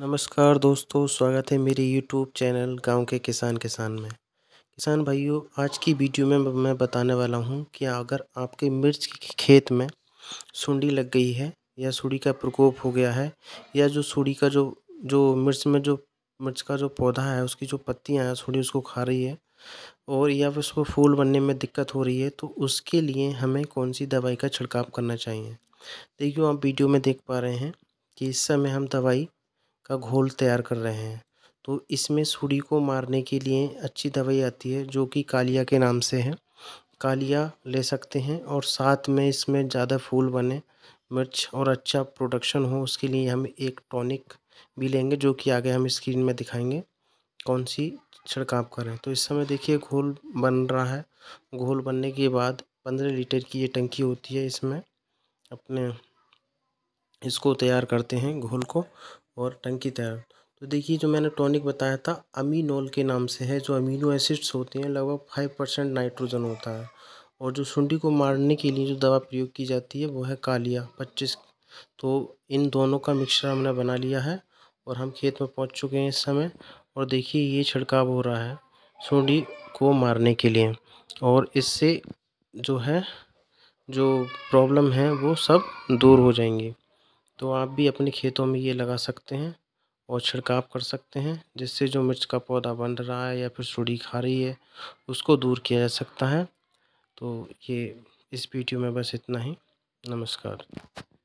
नमस्कार दोस्तों स्वागत है मेरे यूट्यूब चैनल गांव के किसान किसान में किसान भाइयों आज की वीडियो में मैं बताने वाला हूं कि अगर आपके मिर्च के खेत में सुंडी लग गई है या सूढ़ी का प्रकोप हो गया है या जो सूढ़ी का जो जो मिर्च में जो मिर्च का जो पौधा है उसकी जो पत्तियाँ हैं सूढ़ी उसको खा रही है और या फिर उसको फूल बनने में दिक्कत हो रही है तो उसके लिए हमें कौन सी दवाई का छिड़काव करना चाहिए देखियो आप वीडियो में देख पा रहे हैं कि इस समय हम दवाई का घोल तैयार कर रहे हैं तो इसमें सुड़ी को मारने के लिए अच्छी दवाई आती है जो कि कालिया के नाम से है कालिया ले सकते हैं और साथ में इसमें ज़्यादा फूल बने मिर्च और अच्छा प्रोडक्शन हो उसके लिए हम एक टॉनिक भी लेंगे जो कि आगे हम स्क्रीन में दिखाएंगे कौन सी छिड़काव करें तो इस समय देखिए घोल बन रहा है घोल बनने के बाद पंद्रह लीटर की ये टंकी होती है इसमें अपने इसको तैयार करते हैं घोल को और टंकी तैयार तो देखिए जो मैंने टॉनिक बताया था अमीनोल के नाम से है जो अमीनो एसिड्स होते हैं लगभग फाइव परसेंट नाइट्रोजन होता है और जो सुंडी को मारने के लिए जो दवा प्रयोग की जाती है वो है कालिया पच्चीस तो इन दोनों का मिक्सचर हमने बना लिया है और हम खेत में पहुँच चुके हैं इस समय और देखिए ये छिड़काव हो रहा है सूढ़ी को मारने के लिए और इससे जो है जो प्रॉब्लम है वो सब दूर हो जाएंगी तो आप भी अपने खेतों में ये लगा सकते हैं और छिड़काव कर सकते हैं जिससे जो मिर्च का पौधा बन रहा है या फिर सूढ़ी खा रही है उसको दूर किया जा सकता है तो ये इस वीडियो में बस इतना ही नमस्कार